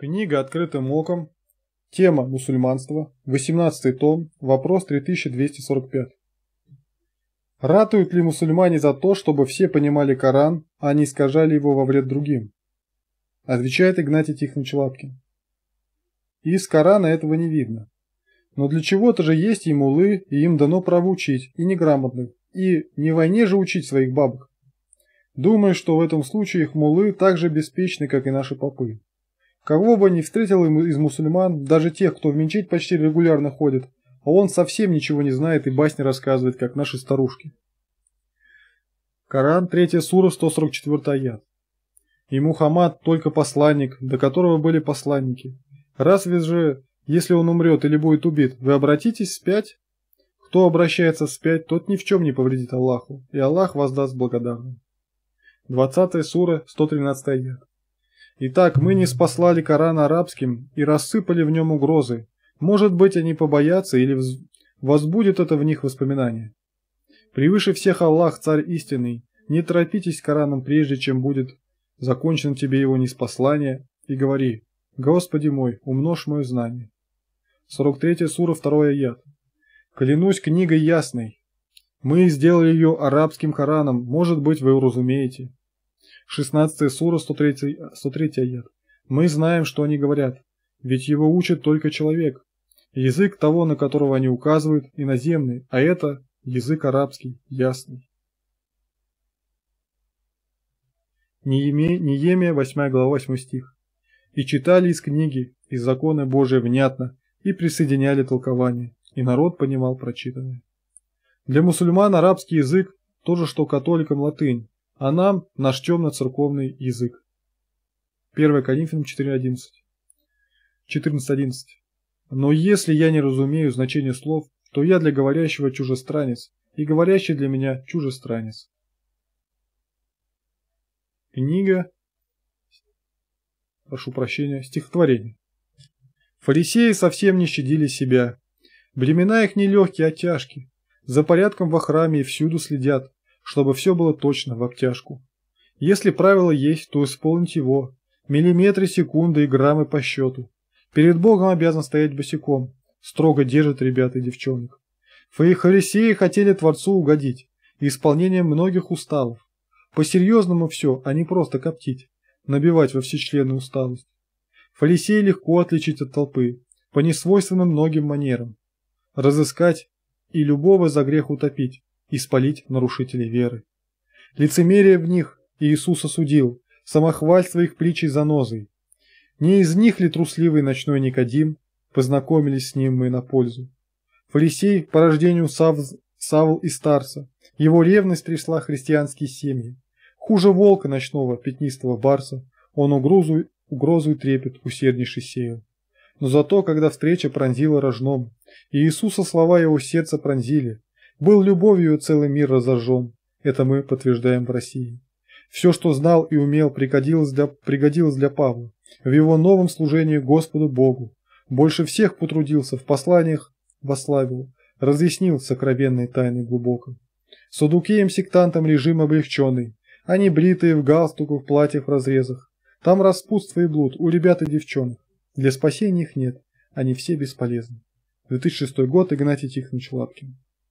Книга «Открытым оком». Тема «Мусульманство». 18 том. Вопрос 3245. Ратуют ли мусульмане за то, чтобы все понимали Коран, а не искажали его во вред другим? Отвечает Игнатий Тихонович Лапкин. Из Корана этого не видно. Но для чего-то же есть и мулы, и им дано право учить, и неграмотных, и не войне же учить своих бабок. Думаю, что в этом случае их мулы так же беспечны, как и наши попы. Кого бы ни встретил из мусульман, даже тех, кто в мечеть почти регулярно ходит, а он совсем ничего не знает и басни рассказывает, как наши старушки. Коран, 3 сура, 144 аят. И Мухаммад только посланник, до которого были посланники. Разве же, если он умрет или будет убит, вы обратитесь спять? Кто обращается спять, тот ни в чем не повредит Аллаху, и Аллах воздаст благодарным. 20 сура, 113 аят. Итак, мы не спаслали Коран арабским и рассыпали в нем угрозы. Может быть, они побоятся или вз... возбудят это в них воспоминание. Превыше всех Аллах, Царь истинный, не торопитесь Кораном, прежде чем будет закончен тебе его неспослание, и говори, Господи мой, умножь мое знание. 43 сура 2 аят. Клянусь книгой ясной. Мы сделали ее арабским Кораном, может быть, вы уразумеете. 16 сура, 103, 103 аят. Мы знаем, что они говорят, ведь его учит только человек. Язык того, на которого они указывают, иноземный, а это язык арабский, ясный. Нееме, Неемия, 8 глава, 8 стих. «И читали из книги, из закона Божия внятно, и присоединяли толкование, и народ понимал прочитанное». Для мусульман арабский язык – то же, что католикам латынь, а нам наш темно-церковный язык. 1 Коринфянам 4.11. 14.11. Но если я не разумею значение слов, то я для говорящего чужестранец, и говорящий для меня чужестранец. Книга, прошу прощения, стихотворение. Фарисеи совсем не щадили себя. Времена их нелегкие, а тяжкие. За порядком во храме и всюду следят чтобы все было точно в обтяжку. Если правило есть, то исполнить его. Миллиметры, секунды и граммы по счету. Перед Богом обязан стоять босиком. Строго держат ребята и девчонок. Фаихарисеи хотели Творцу угодить. И исполнением многих уставов. По-серьезному все, а не просто коптить. Набивать во все члены усталость. Фарисеи легко отличить от толпы. По несвойственным многим манерам. Разыскать и любого за грех утопить испалить нарушителей веры. Лицемерие в них Иисус осудил, самохвальство их притчей занозой. Не из них ли трусливый ночной Никодим, познакомились с ним мы на пользу. Фарисей по рождению Сав... Савл и Старца, его ревность трясла христианские семьи. Хуже волка ночного пятнистого барса, он угрозу, угрозу и трепет усерднейший сеял. Но зато, когда встреча пронзила рожном, и Иисуса слова его сердца пронзили, был любовью целый мир разожжен. Это мы подтверждаем в России. Все, что знал и умел, пригодилось для, пригодилось для Павла. В его новом служении Господу Богу. Больше всех потрудился в посланиях, вославил, разъяснил сокровенные тайны глубоко. Садукеем-сектантам режим облегченный. Они бритые в галстуках, платьях, разрезах. Там распутство и блуд у ребят и девчонок. Для спасения их нет. Они все бесполезны. 2006 год. Игнатий Тихонович Лапкин.